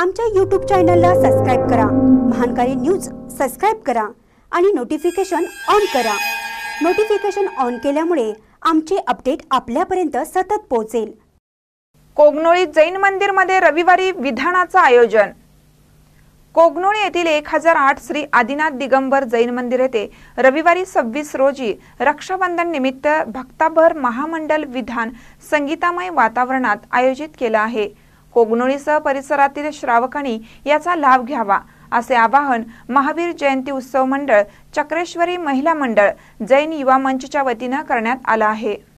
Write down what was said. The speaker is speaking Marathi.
आमच्या यूट्यूब चॅनलला सबस्क्राईब करा महानकारी न्यूज सबस्क्राईब करा आणि नोटिफिकेशन ऑन करा नोटिफिकेशन ऑन केल्यामुळे आमचे अपडेट आपल्यापर्यंत सतत पोहोचेल कोगनोळी जैन मंदिर मंदिरमध्ये रविवारी विधानाचं आयोजन कोगनोळी येथील एक हजार आठ श्री आदिनाथ दिगंबर जैन मंदिर येथे रविवारी सव्वीस रोजी रक्षाबंधन निमित्त भक्ताभर महामंडल विधान संगीतामय वातावरणात आयोजित केलं आहे कोगनोळीसह परिसरातील श्रावकांनी याचा लाभ घ्यावा असे आवाहन महावीर जयंती उत्सव मंडळ चक्रेश्वरी महिला मंडळ जैन युवा मंचच्या वतीनं करण्यात आलं आहे